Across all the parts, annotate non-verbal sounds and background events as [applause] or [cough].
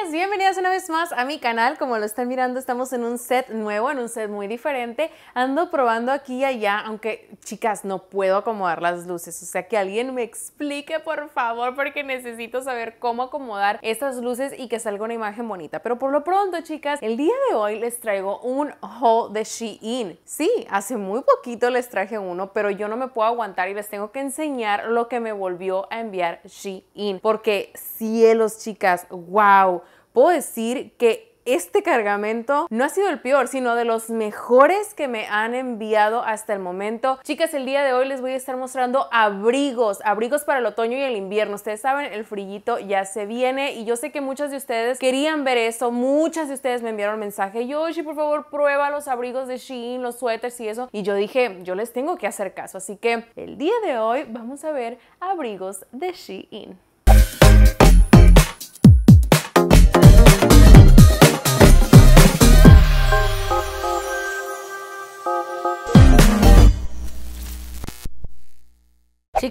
Bienvenidos bienvenidas una vez más a mi canal. Como lo están mirando, estamos en un set nuevo, en un set muy diferente. Ando probando aquí y allá, aunque chicas, no puedo acomodar las luces. O sea, que alguien me explique, por favor, porque necesito saber cómo acomodar estas luces y que salga una imagen bonita. Pero por lo pronto, chicas, el día de hoy les traigo un haul de Shein. Sí, hace muy poquito les traje uno, pero yo no me puedo aguantar y les tengo que enseñar lo que me volvió a enviar Shein. Porque cielos, chicas, wow puedo decir que este cargamento no ha sido el peor, sino de los mejores que me han enviado hasta el momento. Chicas, el día de hoy les voy a estar mostrando abrigos, abrigos para el otoño y el invierno. Ustedes saben, el frillito ya se viene y yo sé que muchas de ustedes querían ver eso. Muchas de ustedes me enviaron mensaje, Yoshi, por favor, prueba los abrigos de Shein, los suéteres y eso. Y yo dije, yo les tengo que hacer caso. Así que el día de hoy vamos a ver abrigos de Shein.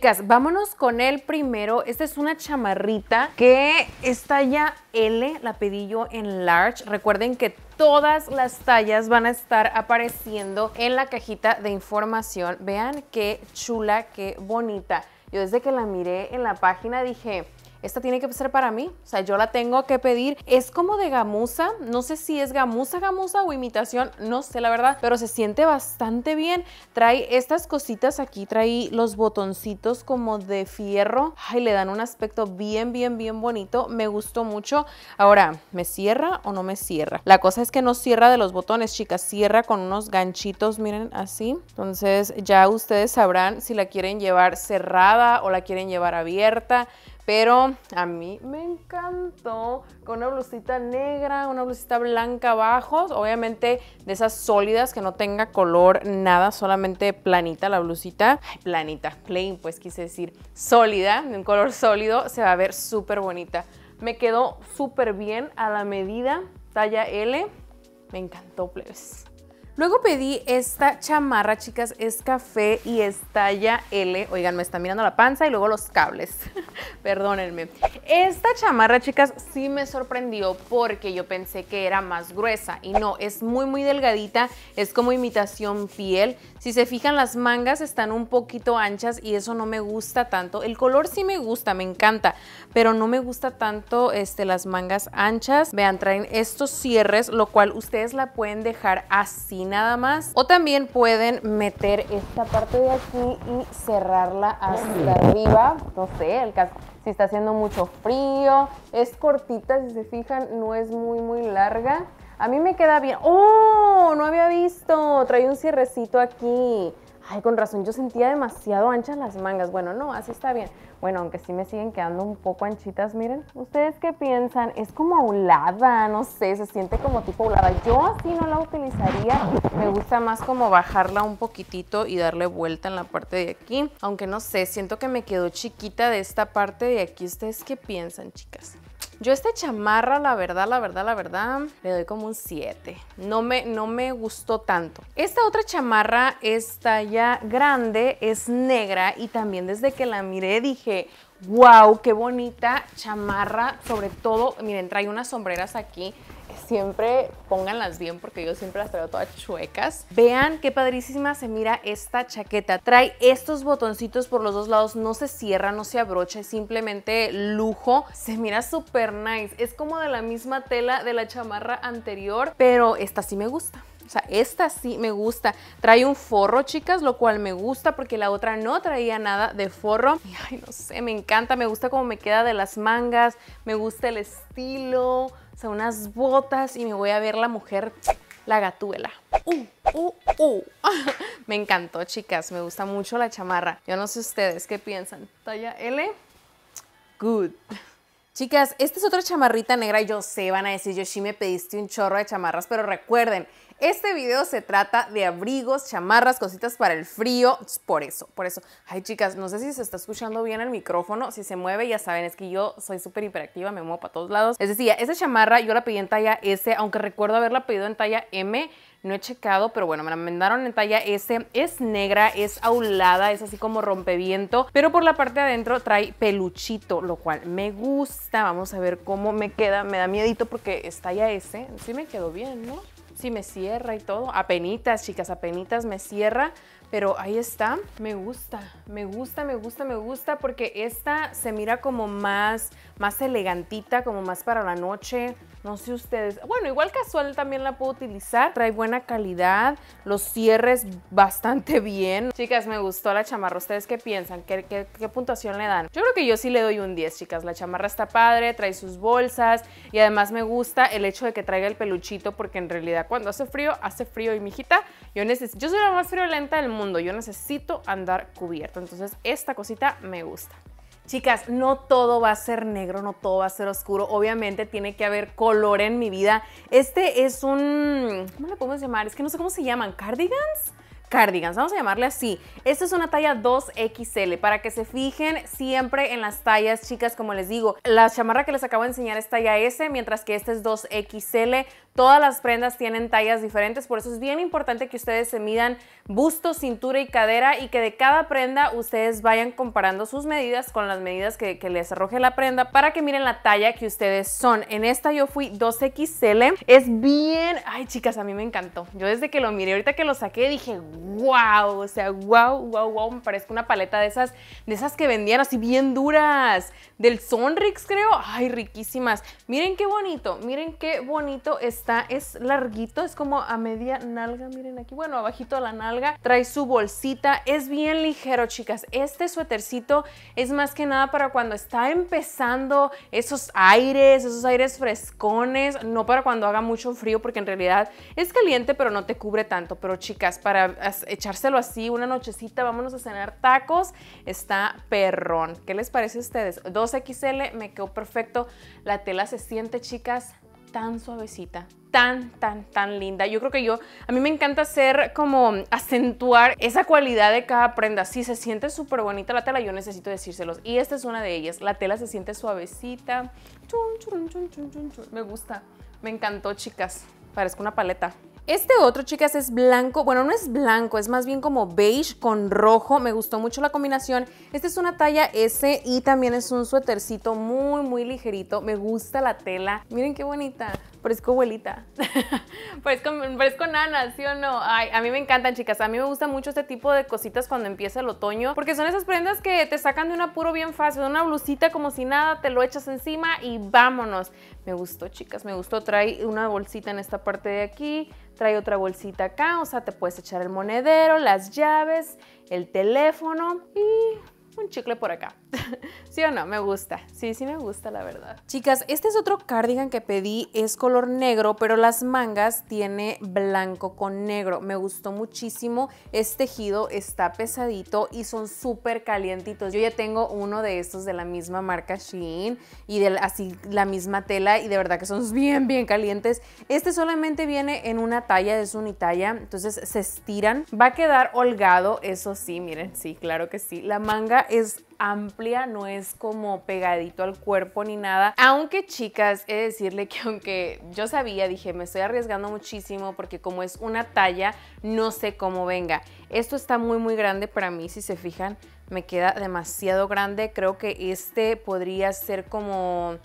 Chicas, vámonos con el primero. Esta es una chamarrita que es talla L, la pedí yo en large. Recuerden que todas las tallas van a estar apareciendo en la cajita de información. Vean qué chula, qué bonita. Yo desde que la miré en la página dije, esta tiene que ser para mí, o sea, yo la tengo que pedir. Es como de gamuza, no sé si es gamuza, gamuza o imitación, no sé la verdad, pero se siente bastante bien. Trae estas cositas aquí, trae los botoncitos como de fierro. Ay, le dan un aspecto bien, bien, bien bonito. Me gustó mucho. Ahora, ¿me cierra o no me cierra? La cosa es que no cierra de los botones, chicas, cierra con unos ganchitos, miren, así. Entonces ya ustedes sabrán si la quieren llevar cerrada o la quieren llevar abierta. Pero a mí me encantó con una blusita negra, una blusita blanca abajo, obviamente de esas sólidas que no tenga color nada, solamente planita la blusita. planita, plain pues quise decir sólida, de un color sólido, se va a ver súper bonita. Me quedó súper bien a la medida, talla L, me encantó plebes. Luego pedí esta chamarra, chicas, es café y es talla L. Oigan, me están mirando la panza y luego los cables. [laughs] Perdónenme. Esta chamarra, chicas, sí me sorprendió porque yo pensé que era más gruesa. Y no, es muy, muy delgadita. Es como imitación piel. Si se fijan, las mangas están un poquito anchas y eso no me gusta tanto. El color sí me gusta, me encanta. Pero no me gusta tanto este, las mangas anchas. Vean, traen estos cierres, lo cual ustedes la pueden dejar así nada más. O también pueden meter esta parte de aquí y cerrarla hasta arriba. No sé, el caso si está haciendo mucho frío. Es cortita, si se fijan, no es muy, muy larga. A mí me queda bien. ¡Oh! No había visto. Trae un cierrecito aquí ay, con razón, yo sentía demasiado anchas las mangas. Bueno, no, así está bien. Bueno, aunque sí me siguen quedando un poco anchitas, miren. ¿Ustedes qué piensan? Es como aulada, no sé, se siente como tipo aulada. Yo así no la utilizaría. Me gusta más como bajarla un poquitito y darle vuelta en la parte de aquí. Aunque no sé, siento que me quedó chiquita de esta parte de aquí. ¿Ustedes qué piensan, chicas? Yo esta chamarra, la verdad, la verdad, la verdad, le doy como un 7. No me, no me gustó tanto. Esta otra chamarra es ya grande, es negra y también desde que la miré dije, wow, qué bonita chamarra. Sobre todo, miren, trae unas sombreras aquí siempre pónganlas bien porque yo siempre las traigo todas chuecas. Vean qué padrísima se mira esta chaqueta. Trae estos botoncitos por los dos lados, no se cierra, no se abrocha, es simplemente lujo. Se mira súper nice. Es como de la misma tela de la chamarra anterior, pero esta sí me gusta. O sea, esta sí me gusta. Trae un forro, chicas, lo cual me gusta porque la otra no traía nada de forro. ay, no sé, me encanta, me gusta cómo me queda de las mangas, me gusta el estilo, unas botas y me voy a ver la mujer, la gatuela. Uh, uh, uh. [laughs] me encantó, chicas. Me gusta mucho la chamarra. Yo no sé ustedes qué piensan. Talla L. Good. Chicas, esta es otra chamarrita negra. Yo sé, van a decir, sí me pediste un chorro de chamarras, pero recuerden, este video se trata de abrigos, chamarras, cositas para el frío, por eso, por eso. Ay, chicas, no sé si se está escuchando bien el micrófono, si se mueve, ya saben, es que yo soy súper hiperactiva, me muevo para todos lados. Es decir, esa chamarra yo la pedí en talla S, aunque recuerdo haberla pedido en talla M, no he checado, pero bueno, me la mandaron en talla S. Es negra, es aulada, es así como rompeviento, pero por la parte de adentro trae peluchito, lo cual me gusta. Vamos a ver cómo me queda. Me da miedito porque es talla S. Sí me quedó bien, ¿no? sí me cierra y todo. Apenitas, chicas, apenitas me cierra. Pero ahí está, me gusta, me gusta, me gusta, me gusta porque esta se mira como más, más elegantita, como más para la noche. No sé ustedes. Bueno, igual casual también la puedo utilizar. Trae buena calidad, los cierres bastante [laughs] bien. Chicas, me gustó la chamarra. ¿Ustedes qué piensan? ¿Qué, qué, puntuación le dan? Yo creo que yo sí le doy un 10, chicas. La chamarra está padre, trae sus bolsas y además me gusta el hecho de que traiga el peluchito porque en realidad cuando hace frío, hace frío y mijita, yo necesito, yo soy la más friolenta del mundo, yo necesito andar cubierto. Entonces esta cosita me gusta. Chicas, no todo va a ser negro, no todo va a ser oscuro. Obviamente tiene que haber color en mi vida. Este es un... ¿Cómo le podemos llamar? Es que no sé cómo se llaman. ¿Cardigans? cardigans, vamos a llamarle así. Esta es una talla 2XL, para que se fijen siempre en las tallas, chicas, como les digo, la chamarra que les acabo de enseñar es talla S, mientras que esta es 2XL. Todas las prendas tienen tallas diferentes, por eso es bien importante que ustedes se midan busto, cintura y cadera y que de cada prenda ustedes vayan comparando sus medidas con las medidas que, les arroje la prenda para que miren la talla que ustedes son. En esta yo fui 2XL, es bien... Ay, chicas, a mí me encantó. Yo desde que lo miré, ahorita que lo saqué, dije, wow, o sea, wow, wow, wow, me parece una paleta de esas, de esas que vendían así bien duras, del Sonrix creo, ay, riquísimas. Miren qué bonito, miren qué bonito está, es larguito, es como a media nalga, miren aquí, bueno, abajito a la nalga, trae su bolsita, es bien ligero, chicas. Este suétercito es más que nada para cuando está empezando esos aires, esos aires frescones, no para cuando haga mucho frío, porque en realidad es caliente, pero no te cubre tanto. Pero chicas, para echárselo así, una nochecita, vámonos a cenar tacos, está perrón. ¿Qué les parece a ustedes? 2XL, me quedó perfecto. La tela se siente, chicas, tan suavecita, tan, tan, tan linda. Yo creo que yo, a mí me encanta hacer como acentuar esa cualidad de cada prenda. Si se siente súper bonita la tela, yo necesito decírselos. Y esta es una de ellas. La tela se siente suavecita. me gusta. Me encantó, chicas. Parezco una paleta. Este otro, chicas, es blanco. Bueno, no es blanco, es más bien como beige con rojo. Me gustó mucho la combinación. Este es una talla S y también es un suétercito muy, muy ligerito. Me gusta la tela. Miren qué bonita. Parezco abuelita. [laughs] parezco, parezco nana, ¿sí o no? Ay, a mí me encantan, chicas. A mí me gusta mucho este tipo de cositas cuando empieza el otoño. Porque son esas prendas que te sacan de un apuro bien fácil. De una blusita como si nada, te lo echas encima y vámonos. Me gustó, chicas. Me gustó. Trae una bolsita en esta parte de aquí. Trae otra bolsita acá. O sea, te puedes echar el monedero, las llaves, el teléfono y un chicle por acá. [laughs] ¿Sí o no? Me gusta. Sí, sí me gusta, la verdad. Chicas, este es otro cardigan que pedí. Es color negro, pero las mangas tiene blanco con negro. Me gustó muchísimo. Es tejido, está pesadito y son súper calientitos. Yo ya tengo uno de estos de la misma marca Shein y de así la misma tela y de verdad que son [laughs] bien, bien calientes. Este solamente viene en una talla, es unitalla, entonces se estiran. Va a quedar holgado, eso sí, miren, sí, claro que sí. La manga es amplia, no es como pegadito al cuerpo ni nada. Aunque chicas, he de decirle que aunque yo sabía, dije, me estoy arriesgando muchísimo porque como es una talla, no sé cómo venga. Esto está muy muy grande para mí, si se fijan, me queda demasiado grande. Creo que este podría ser como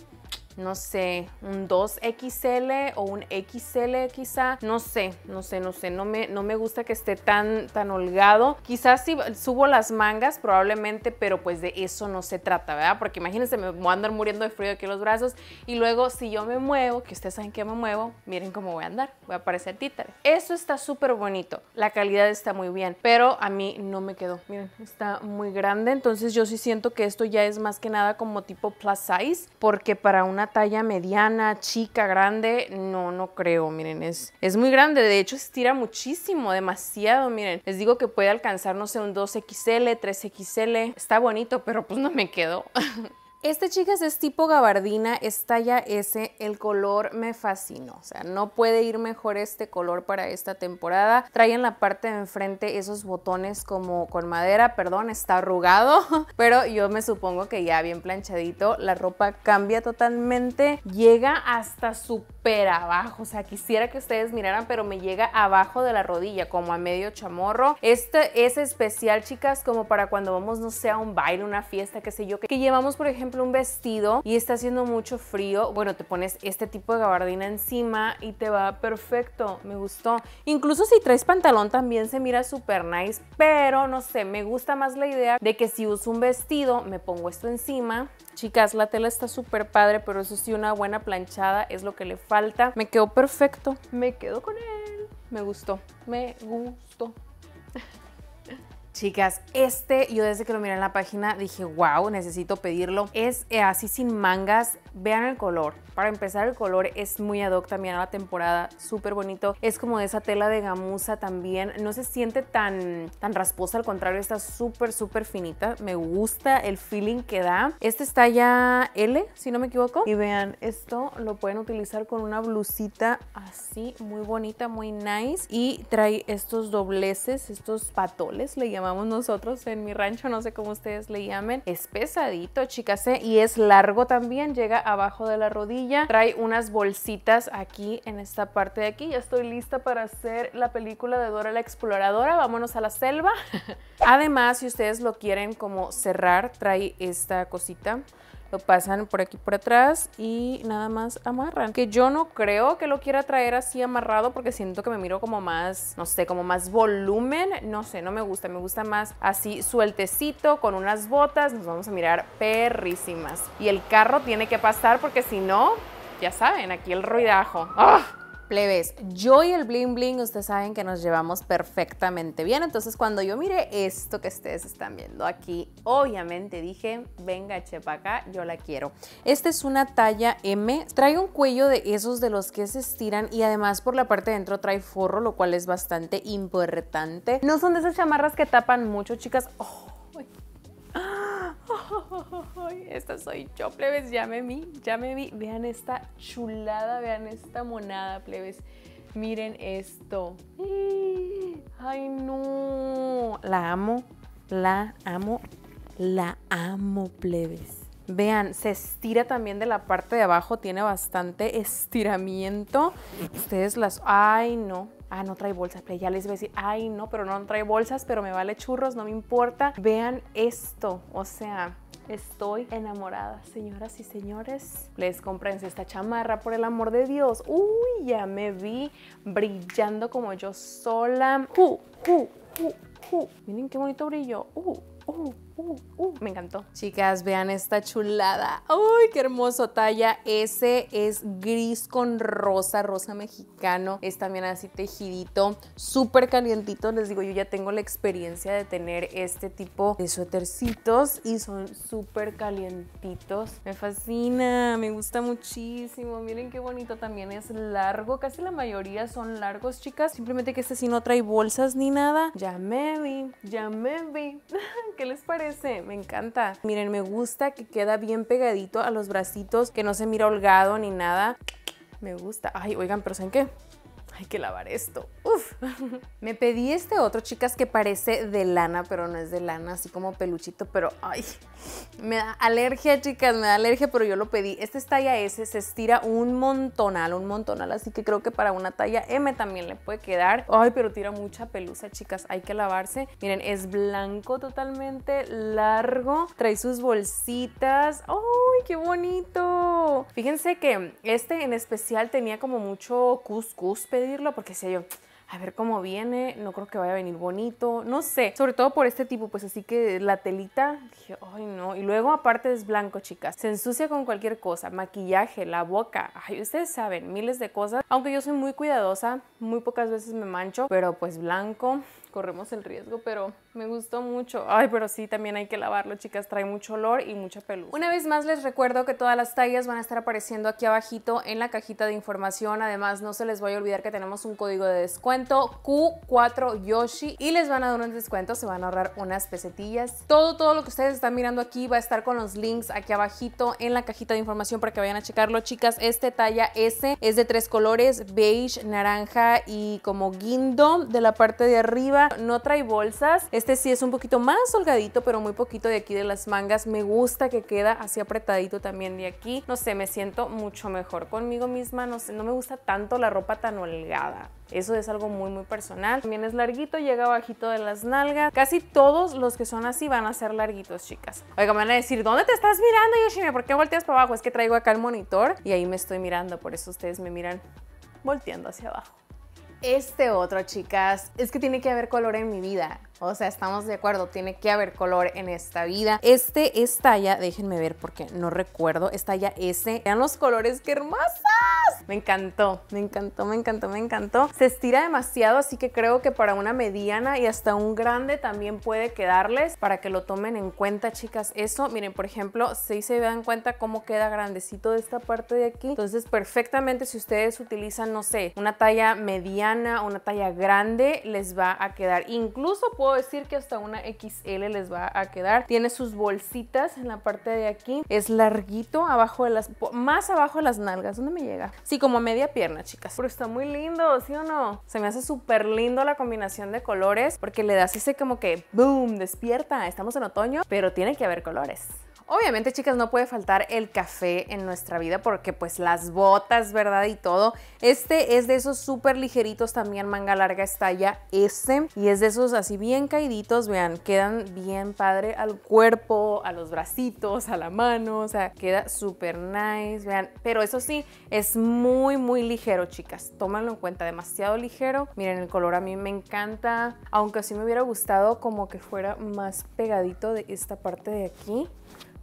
no sé, un 2XL o un XL quizá, no sé, no sé, no sé, no me, no me gusta que esté tan, tan holgado. Quizás si subo las mangas probablemente, pero pues de eso no se trata, ¿verdad? Porque imagínense, me voy a andar muriendo de frío aquí en los brazos y luego si yo me muevo, que ustedes saben que me muevo, miren cómo voy a andar, voy a parecer títere. Eso está súper bonito, la calidad está muy bien, pero a mí no me quedó, miren, está muy grande, entonces yo sí siento que esto ya es más que nada como tipo plus size, porque para una talla mediana, chica, grande, no, no creo, miren, es, es muy grande, de hecho estira muchísimo, demasiado, miren, les digo que puede alcanzar, no sé, un 2XL, 3XL, está bonito, pero pues no me quedó. [laughs] Este, chicas, es tipo gabardina, es talla S, el color me fascinó, o sea, no puede ir mejor este color para esta temporada. Trae en la parte de enfrente esos botones como con madera, perdón, está arrugado, [laughs] pero yo me supongo que ya bien planchadito, la ropa cambia totalmente, llega hasta súper abajo, o sea, quisiera que ustedes miraran, pero me llega abajo de la rodilla, como a medio chamorro. Este es especial, chicas, como para cuando vamos, no sé, a un baile, una fiesta, qué sé yo, que llevamos, por ejemplo, un vestido y está haciendo mucho frío, bueno, te pones este tipo de gabardina encima y te va perfecto. Me gustó. Incluso si traes pantalón también se mira súper nice, pero no sé, me gusta más la idea de que si uso un vestido, me pongo esto encima. Chicas, la tela está súper padre, pero eso sí, una buena planchada es lo que le falta. Me quedó perfecto. Me quedo con él. Me gustó. Me gustó. Chicas, este yo desde que lo miré en la página dije, wow, necesito pedirlo. Es eh, así sin mangas, Vean el color. Para empezar, el color es muy ad hoc también a la temporada, súper bonito. Es como de esa tela de gamuza también. No se siente tan, tan rasposa, al contrario, está súper, súper finita. Me gusta el feeling que da. Este está ya L, si no me equivoco. Y vean, esto lo pueden utilizar con una blusita así, muy bonita, muy nice. Y trae estos dobleces, estos patoles, le llamamos nosotros en mi rancho, no sé cómo ustedes le llamen. Es pesadito, chicas, ¿eh? y es largo también, llega abajo de la rodilla. Trae unas bolsitas aquí en esta parte de aquí. Ya estoy lista para hacer la película de Dora la Exploradora. Vámonos a la selva. [laughs] Además, si ustedes lo quieren como cerrar, trae esta cosita pasan por aquí por atrás y nada más amarran. Que yo no creo que lo quiera traer así amarrado porque siento que me miro como más, no sé, como más volumen. No sé, no me gusta. Me gusta más así sueltecito con unas botas. Nos vamos a mirar perrísimas. Y el carro tiene que pasar porque si no, ya saben, aquí el ruidajo. ¡Ah! plebes, yo y el bling bling, ustedes saben que nos llevamos perfectamente bien. Entonces, cuando yo miré esto que ustedes están viendo aquí, obviamente dije, venga, chepa acá, yo la quiero. Esta es una talla M. Trae un cuello de esos de los que se estiran y además por la parte de dentro trae forro, lo cual es bastante importante. No son de esas chamarras que tapan mucho, chicas. Oh, [laughs] esta soy yo, plebes, vi, ya me vi Vean esta chulada, vean esta monada, plebes. Miren esto. Ay, no. La amo, la amo, la amo, plebes. Vean, se estira también de la parte de abajo, tiene bastante estiramiento. Ustedes las... Ay, no ah, no trae bolsas, pero ya les voy a decir, ay, no, pero no trae bolsas, pero me vale churros, no me importa. Vean esto, o sea, Estoy enamorada, señoras y señores. Les comprense esta chamarra, por el amor de Dios. Uy, ya me vi brillando como yo sola. Miren qué bonito brillo. Uh, uh. Uh, uh, me encantó. Chicas, vean esta chulada. ¡Uy, qué hermoso talla! Ese es gris con rosa, rosa mexicano. Es también así tejidito, súper calientito. Les digo, yo ya tengo la experiencia de tener este tipo de suétercitos y son súper calientitos. Me fascina, me gusta muchísimo. Miren qué bonito también es largo. Casi la mayoría son largos, chicas. Simplemente que este sí no trae bolsas ni nada. Ya me vi, ya me vi. [laughs] ¿Qué les parece? me encanta. Miren, me gusta que queda bien pegadito a los bracitos, que no se mira holgado ni nada. Me gusta. Ay, oigan, pero ¿saben qué? hay que lavar esto. Uf. [laughs] Me pedí este otro, chicas, que parece de lana, pero no es de lana, así como peluchito, pero ay, me da alergia, chicas, me da alergia, pero yo lo pedí. Este es talla S, se estira un montonal, un montonal, así que creo que para una talla M también le puede quedar. Ay, pero tira mucha pelusa, chicas, hay que lavarse. Miren, es blanco totalmente, largo, trae sus bolsitas. ¡Ay, qué bonito! Fíjense que este en especial tenía como mucho couscous, porque sé yo, a ver cómo viene, no creo que vaya a venir bonito, no sé, sobre todo por este tipo, pues así que la telita, dije, ay no, y luego aparte es blanco, chicas, se ensucia con cualquier cosa, maquillaje, la boca, ay, ustedes saben, miles de cosas, aunque yo soy muy cuidadosa, muy pocas veces me mancho, pero pues blanco, corremos el riesgo, pero me gustó mucho. Ay, pero sí, también hay que lavarlo, chicas, trae mucho olor y mucha pelusa. Una vez más les recuerdo que todas las tallas van a estar apareciendo aquí abajito en la cajita de información. Además, no se les voy a olvidar que tenemos un código de descuento Q4Yoshi y les van a dar un descuento, se van a ahorrar unas pesetillas. Todo, todo lo que ustedes están mirando aquí va a estar con los links aquí abajito en la cajita de información para que vayan a checarlo. Chicas, este talla S es de tres colores, beige, naranja y como guindo de la parte de arriba no trae bolsas. Este sí es un poquito más holgadito, pero muy poquito de aquí de las mangas. Me gusta que queda así apretadito también de aquí. No sé, me siento mucho mejor conmigo misma. No sé, no me gusta tanto la ropa tan holgada. Eso es algo muy, muy personal. También es larguito, llega bajito de las nalgas. Casi todos los que son así van a ser larguitos, chicas. Oiga, me van a decir, ¿dónde te estás mirando, Yoshime? ¿Por qué volteas para abajo? Es que traigo acá el monitor y ahí me estoy mirando. Por eso ustedes me miran volteando hacia abajo este otro, chicas, es que tiene que haber color en mi vida. O sea, estamos de acuerdo, tiene que haber color en esta vida. Este es talla, déjenme ver porque no recuerdo, es talla S. Vean los colores, qué hermosas. Me encantó, me encantó, me encantó, me encantó. Se estira demasiado, así que creo que para una mediana y hasta un grande también puede quedarles para que lo tomen en cuenta, chicas. Eso, miren, por ejemplo, si se dan cuenta cómo queda grandecito de esta parte de aquí. Entonces, perfectamente si ustedes utilizan, no sé, una talla mediana, O una talla grande, les va a quedar. Incluso puedo decir que hasta una XL les va a quedar. Tiene sus bolsitas en la parte de aquí. Es larguito, abajo de las, más abajo de las nalgas. ¿Dónde me llega? Sí, como media pierna, chicas. Pero está muy lindo, ¿sí o no? Se me hace súper lindo la combinación de colores porque le das ese como que, boom, despierta. Estamos en otoño, pero tiene que haber colores. Obviamente, chicas, no puede faltar el café en nuestra vida porque pues las botas, ¿verdad? Y todo. Este es de esos súper ligeritos también, manga larga estalla este. Y es de esos así bien caíditos vean, quedan bien padre al cuerpo, a los bracitos, a la mano, o sea, queda súper nice, vean. Pero eso sí, es muy, muy ligero, chicas. tómalo en cuenta, demasiado ligero. Miren, el color a mí me encanta, aunque sí me hubiera gustado como que fuera más pegadito de esta parte de aquí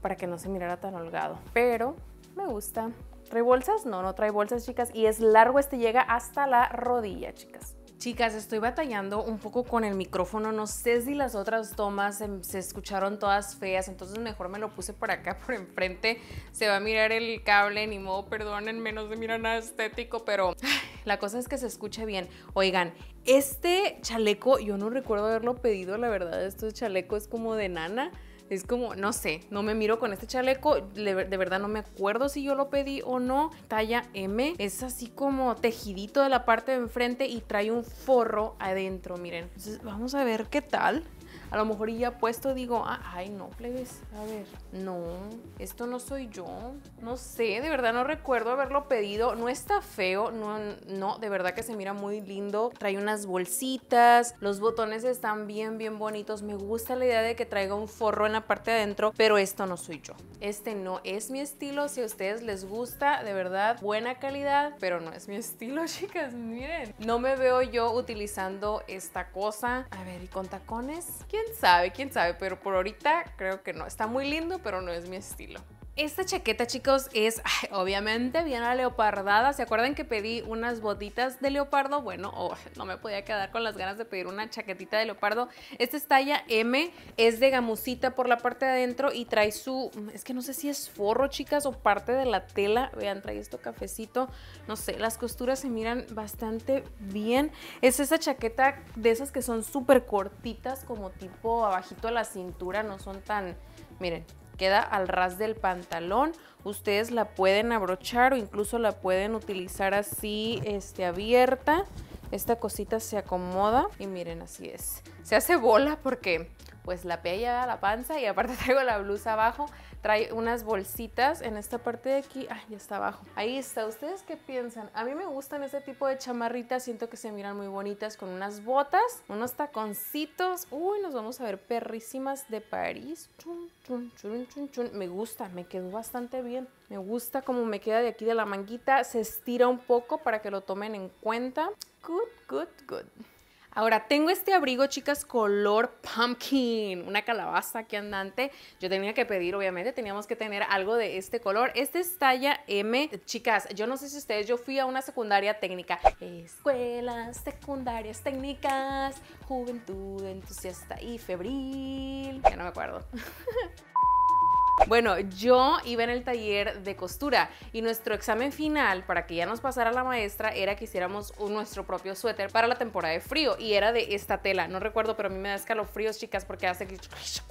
para que no se mirara tan holgado. Pero me gusta. ¿Trae bolsas? No, no trae bolsas, chicas. Y es largo, este llega hasta la rodilla, chicas. Chicas, estoy batallando un poco con el micrófono. No sé si las otras tomas se, escucharon todas feas, entonces mejor me lo puse por acá, por enfrente. Se va a mirar el cable, ni modo, perdónenme, no se mira nada estético, pero la cosa es que se escuche bien. Oigan, este chaleco, yo no recuerdo haberlo pedido, la verdad, este chaleco es como de nana es como, no sé, no me miro con este chaleco. De, verdad no me acuerdo si yo lo pedí o no. Talla M. Es así como tejidito de la parte de enfrente y trae un forro adentro, miren. Entonces vamos a ver qué tal a lo mejor ya puesto digo, ah, ay, no, plebes, a ver, no, esto no soy yo, no sé, de verdad no recuerdo haberlo pedido, no está feo, no, no, de verdad que se mira muy lindo, trae unas bolsitas, los botones están bien, bien bonitos, me gusta la idea de que traiga un forro en la parte de adentro, pero esto no soy yo, este no es mi estilo, si a ustedes les gusta, de verdad, buena calidad, pero no es mi estilo, [laughs] chicas, miren, no me veo yo utilizando esta cosa, a ver, y con tacones, ¿Qué sabe, quién sabe, pero por ahorita creo que no. Está muy lindo, pero no es mi estilo. Esta chaqueta, chicos, es [laughs] obviamente bien a leopardada. ¿Se acuerdan que pedí unas botitas de leopardo? Bueno, oh, no me podía quedar con las ganas de pedir una chaquetita de leopardo. Esta es talla M, es de gamusita por la parte de adentro y trae su, mm, es que no sé si es forro, chicas, o parte de la tela. Vean, trae esto cafecito. No sé, las costuras se miran bastante bien. Es esa chaqueta de esas que son súper cortitas, como tipo abajito a la cintura, no son tan, miren, queda al ras del pantalón. Ustedes la pueden abrochar o incluso la pueden utilizar así este, abierta. Esta cosita se acomoda y miren, así es. Se hace bola porque pues la pella, la panza y aparte [laughs] traigo la blusa abajo. Trae unas bolsitas en esta parte de aquí. Ay, ah, ya está abajo. Ahí está. ¿Ustedes qué piensan? A mí me gustan este tipo de chamarritas. Siento que se miran muy bonitas con unas botas, unos taconcitos. Uy, nos vamos a ver perrísimas de París. Me gusta, me quedó bastante bien. Me gusta cómo me queda de aquí de la manguita. Se estira un poco para que lo tomen en cuenta. Good, good, good. Ahora, tengo este abrigo, chicas, color pumpkin, una calabaza que andante. Yo tenía que pedir, obviamente, teníamos que tener algo de este color. Este es talla M. Chicas, yo no sé si ustedes, yo fui a una secundaria técnica. Escuelas, secundarias técnicas, juventud entusiasta y febril. Ya no me acuerdo. [laughs] Bueno, yo iba en el taller de costura y nuestro examen final para que ya nos pasara la maestra era que hiciéramos nuestro propio suéter para la temporada de frío y era de esta tela. No recuerdo, pero a mí me da escalofríos, chicas, porque hace que...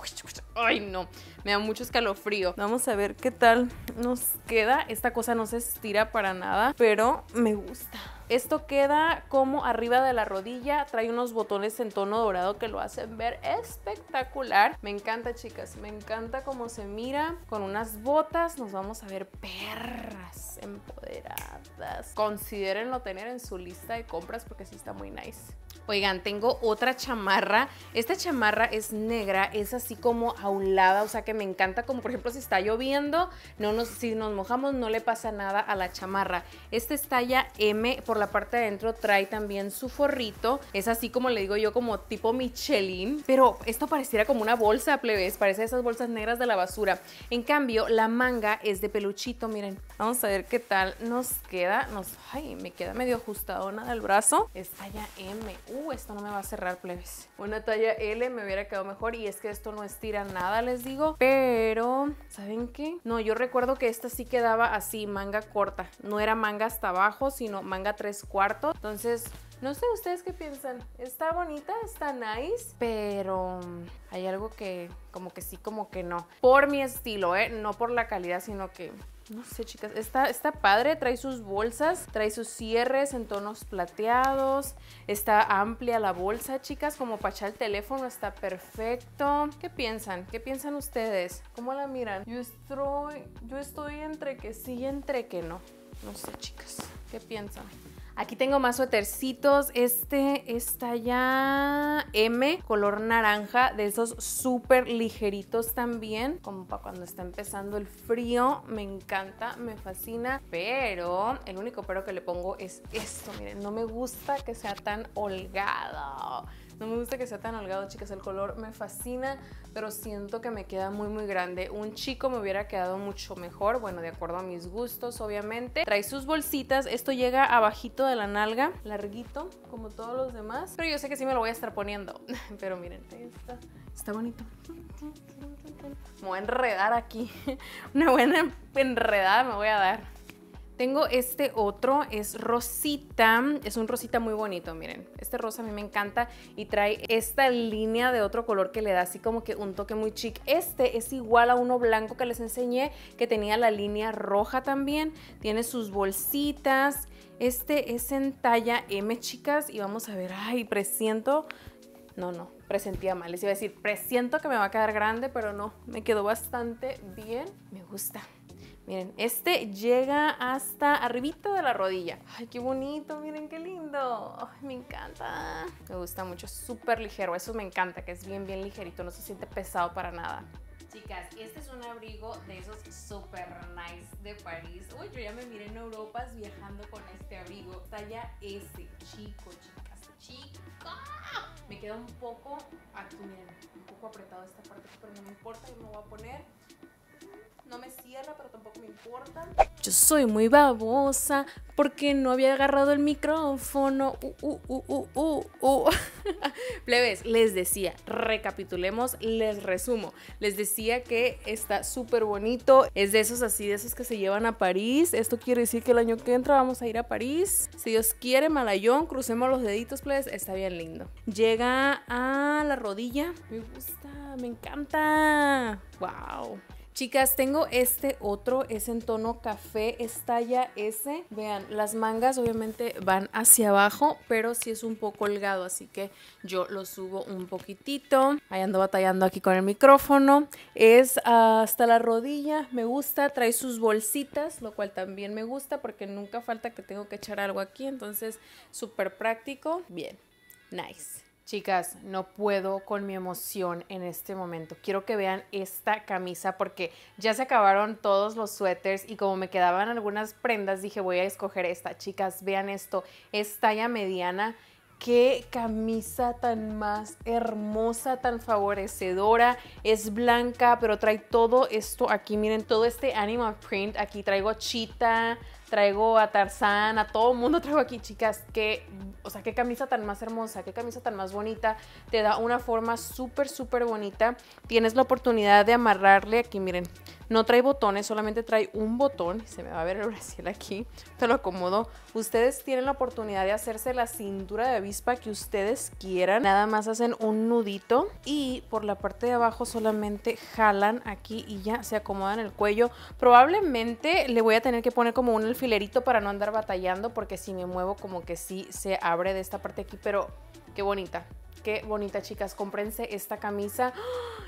[laughs] Ay, no, me da mucho escalofrío. Vamos a ver qué tal nos queda. Esta cosa no se estira para nada, pero me gusta. Esto queda como arriba de la rodilla, trae unos botones en tono dorado que lo hacen ver espectacular. Me encanta, chicas, me encanta cómo se mira. Con unas botas nos vamos a ver perras, empoderadas. Considérenlo tener en su lista de compras porque sí está muy nice. Oigan, tengo otra chamarra. Esta chamarra es negra, es así como aulada, o sea que me encanta como por ejemplo si está lloviendo, no si nos mojamos no le pasa nada a la chamarra. Esta es talla M, por la parte de adentro trae también su forrito. Es así como le digo yo, como tipo Michelin. Pero esto pareciera como una bolsa, plebes. Parece esas bolsas negras de la basura. En cambio, la manga es de peluchito, miren. Vamos a ver qué tal nos queda. Nos, ay, me queda medio ajustadona del brazo. Es talla M. Uh, esto no me va a cerrar, plebes. Una talla L me hubiera quedado mejor. Y es que esto no estira nada, les digo. Pero, ¿saben qué? No, yo recuerdo que esta sí quedaba así, manga corta. No era manga hasta abajo, sino manga 3 tres cuartos. Entonces, no sé ustedes qué piensan. Está bonita, está nice, pero mm, hay algo que como que sí, como que no. Por mi estilo, ¿eh? No por la calidad, sino que... No sé, chicas, está, está padre, trae sus bolsas, trae sus cierres en tonos plateados, está amplia la bolsa, chicas, como para echar el teléfono está perfecto. ¿Qué piensan? ¿Qué piensan ustedes? ¿Cómo la miran? Yo estoy, yo estoy entre que sí y entre que no. No sé, chicas, ¿qué piensan? Aquí tengo más suétercitos. Este está ya M, color naranja, de esos súper ligeritos también, como para cuando está empezando el frío. Me encanta, me fascina, pero el único pero que le pongo es esto. Miren, no me gusta que sea tan holgado. No me gusta que sea tan holgado, chicas. El color me fascina, pero siento que me queda muy, muy grande. Un chico me hubiera quedado mucho mejor, bueno, de acuerdo a mis gustos, obviamente. Trae sus bolsitas. Esto llega abajito de la nalga, larguito, como todos los demás. Pero yo sé que sí me lo voy a estar poniendo. [laughs] Pero miren, ahí está. Está bonito. Me voy a enredar aquí. [laughs] Una buena enredada me voy a dar. Tengo este otro, es rosita, es un rosita muy bonito, miren. Este rosa a mí me encanta y trae esta línea de otro color que le da así como que un toque muy chic. Este es igual a uno blanco que les enseñé, que tenía la línea roja también. Tiene sus bolsitas. Este es en talla M, chicas, y vamos a ver, ay, presiento... No, no, presentía mal. Les iba a decir, presiento que me va a quedar grande, pero no, me quedó bastante bien. Me gusta. Miren, este llega hasta arribita de la rodilla. Ay, qué bonito, miren qué lindo. Ay, me encanta. Me gusta mucho, súper ligero. Eso me encanta, que es bien, bien ligerito. No se siente pesado para nada. Chicas, este es un abrigo de esos super nice de París. Uy, yo ya me miré en Europa viajando con este abrigo. Talla S, chico, chicas, chico. Me queda un poco, aquí ah, miren, un poco apretado esta parte, pero no me importa, yo me voy a poner no me cierra, pero tampoco me importa. Yo soy muy babosa porque no había agarrado el micrófono. Uh, uh, uh, Plebes, les decía, recapitulemos, les resumo. Les decía que está súper bonito. Es de esos así, de esos que se llevan a París. Esto quiere decir que el año que entra vamos a ir a París. Si Dios quiere, Malayón, crucemos los deditos, plebes. Está bien lindo. Llega a la rodilla. Me gusta, me encanta. ¡Wow! Chicas, tengo este otro, es en tono café, es talla S. Vean, las mangas obviamente van hacia abajo, pero sí es un poco holgado, así que yo lo subo un poquitito. Ahí ando batallando aquí con el micrófono. Es hasta la rodilla, me gusta, trae sus bolsitas, lo cual también me gusta porque nunca falta que tengo que echar algo aquí, entonces súper práctico. Bien, nice. Chicas, no puedo con mi emoción en este momento. Quiero que vean esta camisa porque ya se acabaron todos los suéteres y como me quedaban algunas prendas, dije voy a escoger esta. Chicas, vean esto. Es talla mediana. Qué camisa tan más hermosa, tan favorecedora. Es blanca, pero trae todo esto aquí. Miren, todo este animal print. Aquí traigo chita, traigo a Tarzán, a todo mundo [laughs] traigo aquí, chicas, que, o sea, qué camisa tan más hermosa, qué camisa tan más bonita, te da una forma súper, súper bonita, tienes la oportunidad de amarrarle aquí, miren, no trae botones, solamente trae un botón. Se me va a ver el brasil aquí. Te lo acomodo. Ustedes tienen la oportunidad de hacerse la cintura de avispa que ustedes quieran. Nada más hacen un nudito y por la parte de abajo solamente jalan aquí y ya se acomodan el cuello. Probablemente le voy a tener que poner como un alfilerito para no andar batallando porque si me muevo como que sí se abre de esta parte aquí, pero qué bonita. Qué bonita, chicas. Cómprense esta camisa. [gasps]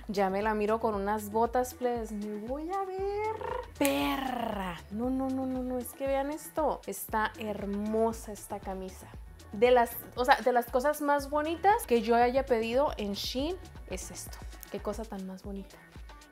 Ya me la miro con unas botas, please. Me voy a ver. Perra. No, no, no, no, no. Es que vean esto. Está hermosa esta camisa. De las, de las cosas más bonitas que yo haya pedido en Shein es esto. Qué cosa tan más bonita.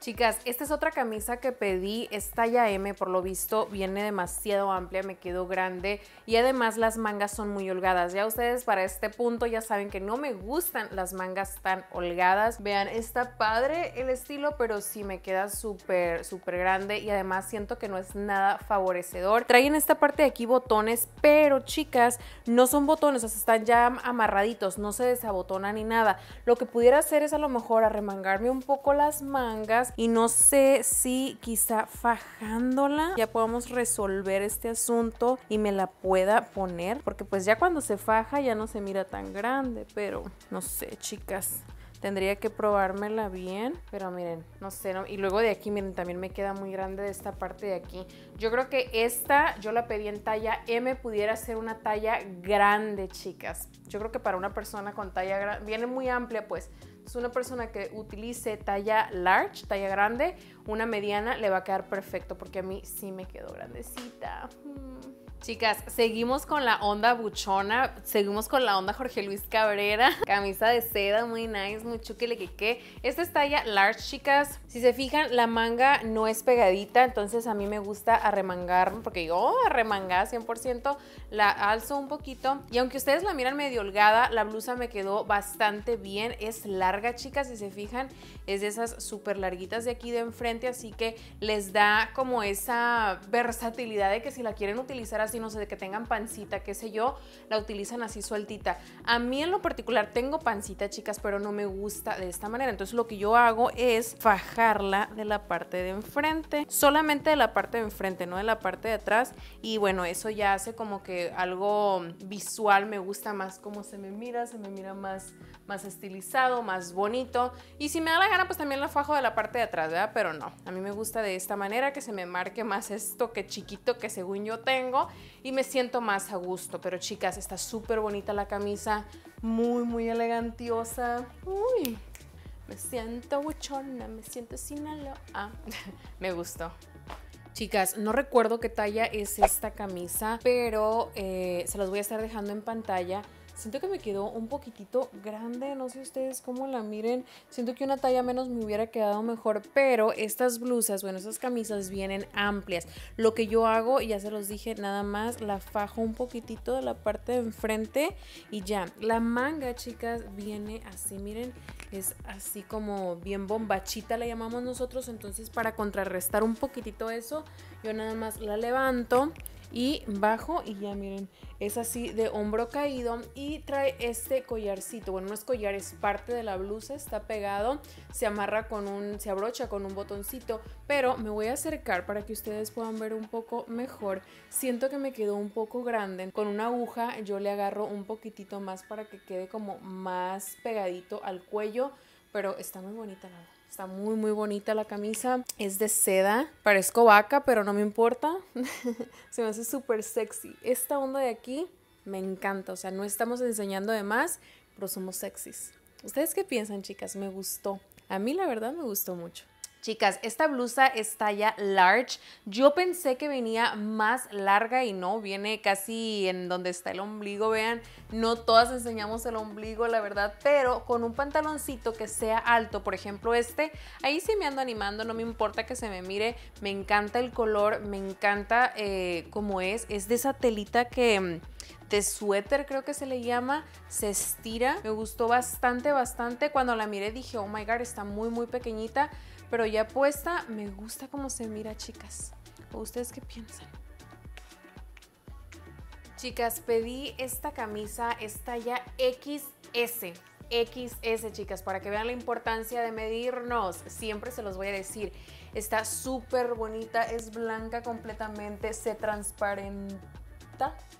Chicas, esta es otra camisa que pedí, es talla M, por lo visto viene demasiado amplia, me quedó grande y además las mangas son muy holgadas. Ya ustedes para este punto ya saben que no me gustan las mangas tan holgadas. Vean, está padre el estilo, pero sí me queda súper, súper grande y además siento que no es nada favorecedor. Traen esta parte de aquí botones, pero chicas, no son botones, o sea, están ya amarraditos, no se desabotona ni nada. Lo que pudiera hacer es a lo mejor arremangarme un poco las mangas y no sé si quizá fajándola ya podamos resolver este asunto y me la pueda poner porque pues ya cuando se faja ya no se mira tan grande pero no sé chicas Tendría que probármela bien, pero miren, no sé, y luego de aquí, miren, también me queda muy grande esta parte de aquí. Yo creo que esta, yo la pedí en talla M, pudiera ser una talla grande, chicas. Yo creo que para una persona con talla grande, viene muy amplia, pues, una persona que utilice talla large, talla grande, una mediana, le va a quedar perfecto porque a mí sí me quedó grandecita. Hmm. Chicas, seguimos con la onda buchona, seguimos con la onda Jorge Luis Cabrera. [laughs] Camisa de seda, muy nice, muy chuquele que Esta es talla large, chicas. Si se fijan, la manga no es pegadita, entonces a mí me gusta arremangar, porque yo oh, 100%, la alzo un poquito. Y aunque ustedes la miran medio holgada, la blusa me quedó bastante bien. Es larga, chicas, si se fijan, es de esas súper larguitas de aquí de enfrente, así que les da como esa versatilidad de que si la quieren utilizar así, y no sé, de que tengan pancita, qué sé yo, la utilizan así sueltita. A mí en lo particular tengo pancita, chicas, pero no me gusta de esta manera. Entonces lo que yo hago es fajarla de la parte de enfrente, solamente de la parte de enfrente, no de la parte de atrás. Y bueno, eso ya hace como que algo visual, me gusta más cómo se me mira, se me mira más, más estilizado, más bonito. Y si me da la gana, pues también la fajo de la parte de atrás, ¿verdad? Pero no, a mí me gusta de esta manera, que se me marque más esto que chiquito que según yo tengo y me siento más a gusto. Pero chicas, está súper bonita la camisa, muy, muy elegantiosa. Uy, me siento buchona, me siento Sinaloa. Ah, [laughs] me gustó. Chicas, no recuerdo qué talla es esta camisa, pero eh, se las voy a estar dejando en pantalla Siento que me quedó un poquitito grande, no sé ustedes cómo la miren. Siento que una talla menos me hubiera quedado mejor, pero estas blusas, bueno, estas camisas vienen amplias. Lo que yo hago, ya se los dije, nada más la fajo un poquitito de la parte de enfrente y ya. La manga, chicas, viene así, miren, es así como bien bombachita la llamamos nosotros. Entonces, para contrarrestar un poquitito eso, yo nada más la levanto y bajo y ya miren, es así de hombro caído y trae este collarcito, bueno no es collar, es parte de la blusa, está pegado, se amarra con un, se abrocha con un botoncito, pero me voy a acercar para que ustedes puedan ver un poco mejor, siento que me quedó un poco grande, con una aguja yo le agarro un poquitito más para que quede como más pegadito al cuello, pero está muy bonita la Está muy, muy bonita la camisa. Es de seda. Parezco vaca, pero no me importa. [laughs] Se me hace súper sexy. Esta onda de aquí me encanta. O sea, no estamos enseñando de más, pero somos sexys. ¿Ustedes qué piensan, chicas? Me gustó. A mí la verdad me gustó mucho. Chicas, esta blusa es talla large. Yo pensé que venía más larga y no, viene casi en donde está el ombligo, vean. No todas enseñamos el ombligo, la verdad, pero con un pantaloncito que sea alto, por ejemplo este, ahí sí me ando animando, no me importa que se me mire, me encanta el color, me encanta eh, cómo es, es de esa telita que mm, de suéter creo que se le llama, se estira. Me gustó bastante, bastante. Cuando la miré dije, oh my god, está muy, muy pequeñita. Pero ya puesta, me gusta cómo se mira, chicas. ustedes qué piensan? Chicas, pedí esta camisa, esta talla XS. XS, chicas, para que vean la importancia de medirnos. Siempre se los voy a decir. Está súper bonita, es blanca completamente, se transparenta.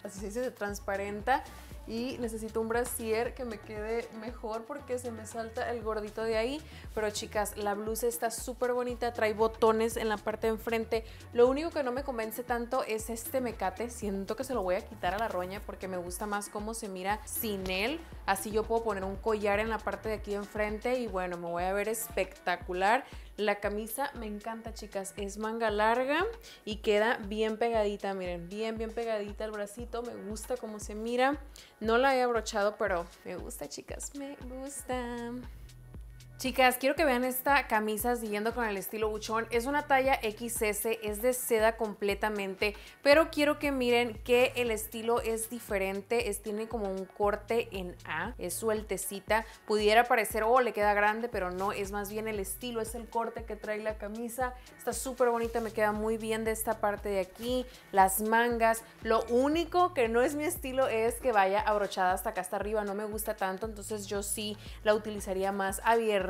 Así se dice, se transparenta y necesito un brasier que me quede mejor porque se me salta el gordito de ahí. Pero chicas, la blusa está súper bonita, trae botones en la parte de enfrente. Lo único que no me convence tanto es este mecate. Siento que se lo voy a quitar a la roña porque me gusta más cómo se mira sin él. Así yo puedo poner un collar en la parte de aquí enfrente y bueno, me voy a ver espectacular. La camisa me encanta, chicas. Es manga larga y queda bien pegadita, miren, bien, bien pegadita el bracito. Me gusta cómo se mira. No la he abrochado, pero me gusta, chicas, me gusta. Chicas, quiero que vean esta camisa siguiendo con el estilo buchón. Es una talla XS, es de seda completamente, pero quiero que miren que el estilo es diferente. Es, tiene como un corte en A, es sueltecita. Pudiera parecer, oh, le queda grande, pero no, es más bien el estilo, es el corte que trae la camisa. Está súper bonita, me queda muy bien de esta parte de aquí, las mangas. Lo único que no es mi estilo es que vaya abrochada hasta acá, hasta arriba. No me gusta tanto, entonces yo sí la utilizaría más abierta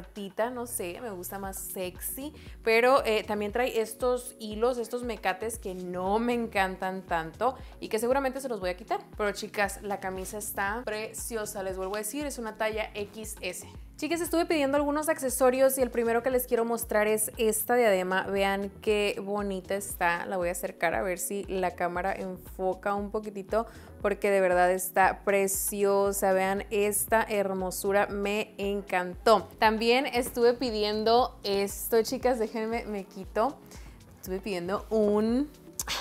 no sé, me gusta más sexy, pero eh, también trae estos hilos, estos mecates que no me encantan tanto y que seguramente se los voy a quitar. Pero chicas, la camisa está preciosa, les vuelvo a decir, es una talla XS. Chicas, estuve pidiendo algunos accesorios y el primero que les quiero mostrar es esta diadema. Vean qué bonita está. La voy a acercar a ver si la cámara enfoca un poquitito porque de verdad está preciosa. Vean esta hermosura, me encantó. También estuve pidiendo esto, chicas, déjenme, me quito. Estuve pidiendo un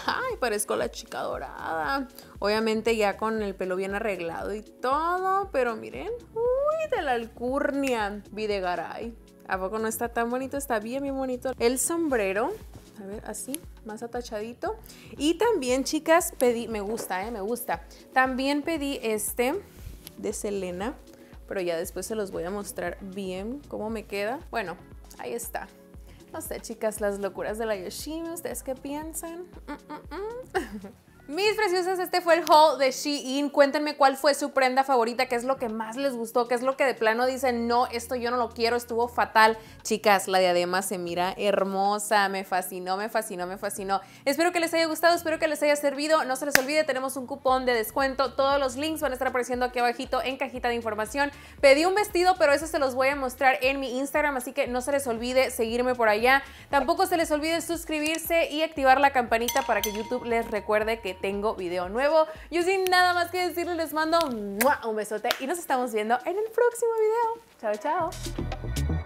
ay, parezco la chica dorada. Obviamente ya con el pelo bien arreglado y todo, pero miren, uy, de la alcurnia, Videgaray. ¿A poco no está tan bonito? Está bien, bien bonito. El sombrero, a ver, así, más atachadito. Y también, chicas, pedí, me gusta, eh, me gusta. También pedí este de Selena, pero ya después se los voy a mostrar bien cómo me queda. Bueno, ahí está. No sé, chicas, las locuras de la Yoshimi, ¿ustedes qué piensan? Mm, mm, mm. [laughs] Mis preciosas, este fue el haul de Shein. Cuéntenme cuál fue su prenda favorita, qué es lo que más les gustó, qué es lo que de plano dicen, no, esto yo no lo quiero, estuvo fatal. Chicas, la diadema se mira hermosa, me fascinó, me fascinó, me fascinó. Espero que les haya gustado, espero que les haya servido. No se les olvide, tenemos un cupón de descuento. Todos los links van a estar apareciendo aquí abajito en cajita de información. Pedí un vestido, pero eso se los voy a mostrar en mi Instagram, así que no se les olvide seguirme por allá. Tampoco se les olvide suscribirse y activar la campanita para que YouTube les recuerde que tengo video nuevo. Yo sin nada más que decirles les mando un besote y nos estamos viendo en el próximo video. Chao, chao.